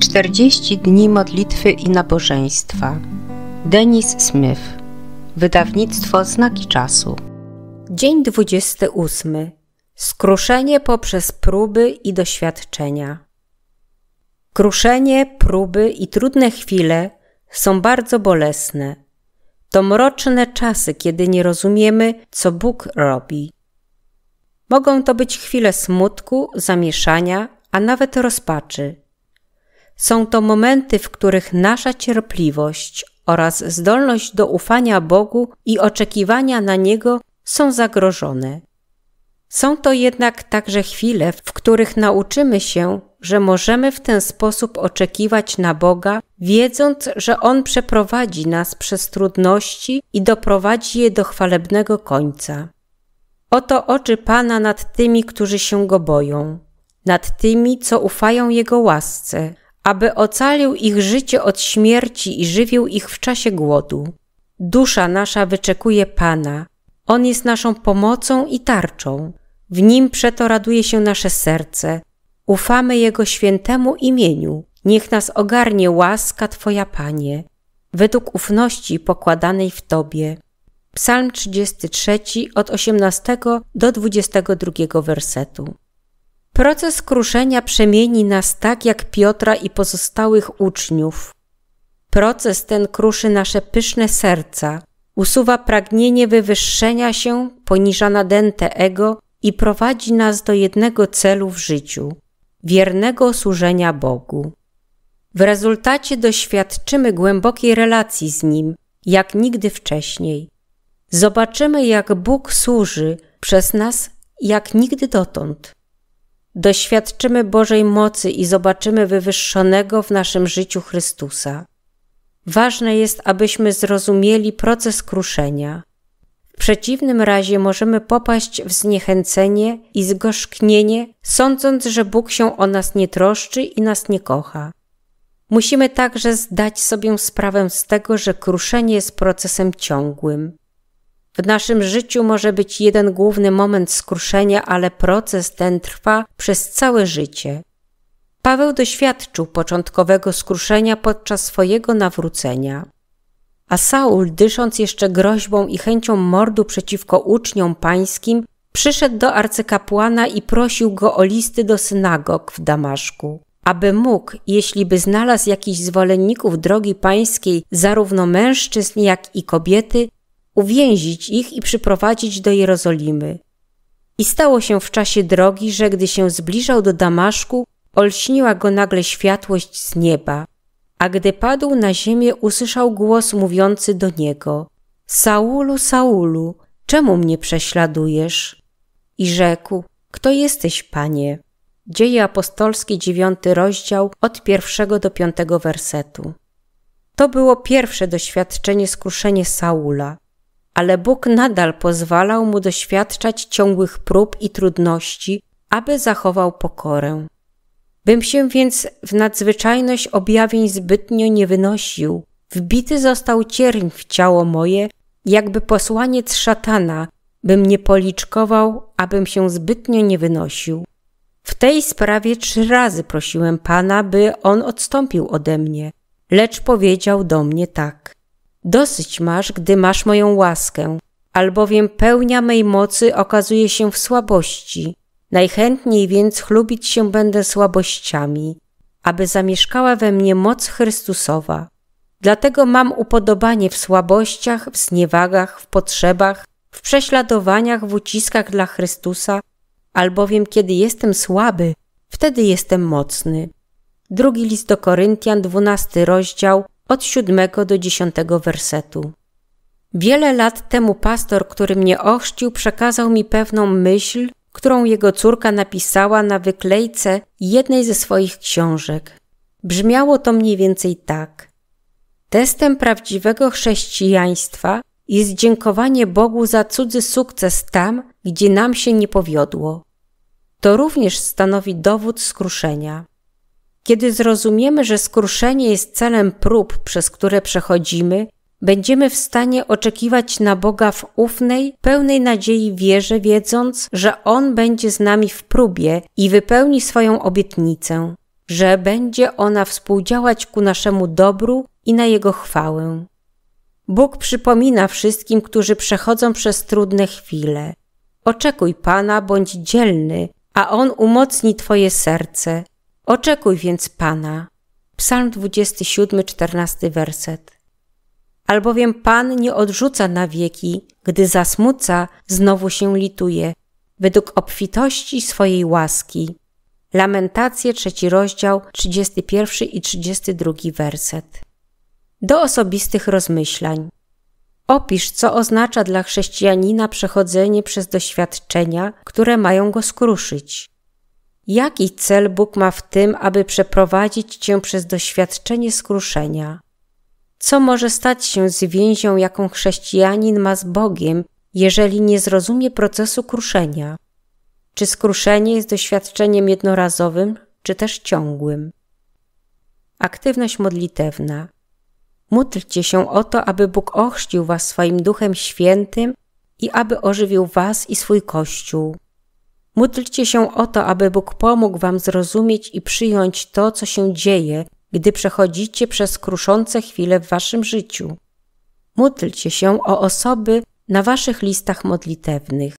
40 dni modlitwy i nabożeństwa. Denis Smith. Wydawnictwo Znaki Czasu. Dzień 28. Skruszenie poprzez próby i doświadczenia. Kruszenie, próby i trudne chwile są bardzo bolesne. To mroczne czasy, kiedy nie rozumiemy, co Bóg robi. Mogą to być chwile smutku, zamieszania, a nawet rozpaczy są to momenty, w których nasza cierpliwość oraz zdolność do ufania Bogu i oczekiwania na Niego są zagrożone. Są to jednak także chwile, w których nauczymy się, że możemy w ten sposób oczekiwać na Boga, wiedząc, że On przeprowadzi nas przez trudności i doprowadzi je do chwalebnego końca. Oto oczy Pana nad tymi, którzy się Go boją, nad tymi, co ufają Jego łasce, aby ocalił ich życie od śmierci i żywił ich w czasie głodu. Dusza nasza wyczekuje Pana. On jest naszą pomocą i tarczą. W Nim przeto raduje się nasze serce. Ufamy Jego świętemu imieniu. Niech nas ogarnie łaska Twoja, Panie, według ufności pokładanej w Tobie. Psalm 33 od 18 do 22 wersetu. Proces kruszenia przemieni nas tak jak Piotra i pozostałych uczniów. Proces ten kruszy nasze pyszne serca, usuwa pragnienie wywyższenia się, poniża nadęte ego i prowadzi nas do jednego celu w życiu wiernego służenia Bogu. W rezultacie doświadczymy głębokiej relacji z Nim, jak nigdy wcześniej. Zobaczymy, jak Bóg służy przez nas, jak nigdy dotąd doświadczymy Bożej mocy i zobaczymy wywyższonego w naszym życiu Chrystusa. Ważne jest, abyśmy zrozumieli proces kruszenia. W przeciwnym razie możemy popaść w zniechęcenie i zgorzknienie, sądząc, że Bóg się o nas nie troszczy i nas nie kocha. Musimy także zdać sobie sprawę z tego, że kruszenie jest procesem ciągłym. W naszym życiu może być jeden główny moment skruszenia, ale proces ten trwa przez całe życie. Paweł doświadczył początkowego skruszenia podczas swojego nawrócenia. A Saul, dysząc jeszcze groźbą i chęcią mordu przeciwko uczniom pańskim, przyszedł do arcykapłana i prosił go o listy do synagog w Damaszku, aby mógł, jeśli by znalazł jakichś zwolenników drogi pańskiej, zarówno mężczyzn, jak i kobiety, uwięzić ich i przyprowadzić do Jerozolimy. I stało się w czasie drogi, że gdy się zbliżał do Damaszku, olśniła go nagle światłość z nieba, a gdy padł na ziemię, usłyszał głos mówiący do niego: Saulu, Saulu, czemu mnie prześladujesz? I rzekł: Kto jesteś, panie? Dzieje apostolskie, dziewiąty rozdział, od pierwszego do piątego wersetu. To było pierwsze doświadczenie skruszenie Saula ale Bóg nadal pozwalał mu doświadczać ciągłych prób i trudności, aby zachował pokorę. Bym się więc w nadzwyczajność objawień zbytnio nie wynosił. Wbity został cierń w ciało moje, jakby posłaniec szatana, bym nie policzkował, abym się zbytnio nie wynosił. W tej sprawie trzy razy prosiłem Pana, by On odstąpił ode mnie, lecz powiedział do mnie tak. Dosyć masz, gdy masz moją łaskę, albowiem pełnia mej mocy okazuje się w słabości. Najchętniej więc chlubić się będę słabościami, aby zamieszkała we mnie moc Chrystusowa. Dlatego mam upodobanie w słabościach, w zniewagach, w potrzebach, w prześladowaniach, w uciskach dla Chrystusa, albowiem kiedy jestem słaby, wtedy jestem mocny. Drugi list do Koryntian, dwunasty rozdział, od siódmego do dziesiątego wersetu. Wiele lat temu pastor, który mnie ochrzcił, przekazał mi pewną myśl, którą jego córka napisała na wyklejce jednej ze swoich książek. Brzmiało to mniej więcej tak. Testem prawdziwego chrześcijaństwa jest dziękowanie Bogu za cudzy sukces tam, gdzie nam się nie powiodło. To również stanowi dowód skruszenia. Kiedy zrozumiemy, że skruszenie jest celem prób, przez które przechodzimy, będziemy w stanie oczekiwać na Boga w ufnej, pełnej nadziei wierze, wiedząc, że On będzie z nami w próbie i wypełni swoją obietnicę, że będzie ona współdziałać ku naszemu dobru i na Jego chwałę. Bóg przypomina wszystkim, którzy przechodzą przez trudne chwile. Oczekuj Pana, bądź dzielny, a On umocni Twoje serce – Oczekuj więc Pana. Psalm 27, 14 werset. Albowiem Pan nie odrzuca na wieki, gdy zasmuca, znowu się lituje, według obfitości swojej łaski. Lamentacje, trzeci rozdział, 31 i 32 werset. Do osobistych rozmyślań. Opisz, co oznacza dla chrześcijanina przechodzenie przez doświadczenia, które mają go skruszyć. Jaki cel Bóg ma w tym, aby przeprowadzić cię przez doświadczenie skruszenia? Co może stać się z więzią, jaką chrześcijanin ma z Bogiem, jeżeli nie zrozumie procesu kruszenia? Czy skruszenie jest doświadczeniem jednorazowym, czy też ciągłym? Aktywność modlitewna. Módlcie się o to, aby Bóg ochrzcił was swoim Duchem Świętym i aby ożywił was i swój Kościół. Módlcie się o to, aby Bóg pomógł Wam zrozumieć i przyjąć to, co się dzieje, gdy przechodzicie przez kruszące chwile w Waszym życiu. Módlcie się o osoby na Waszych listach modlitewnych.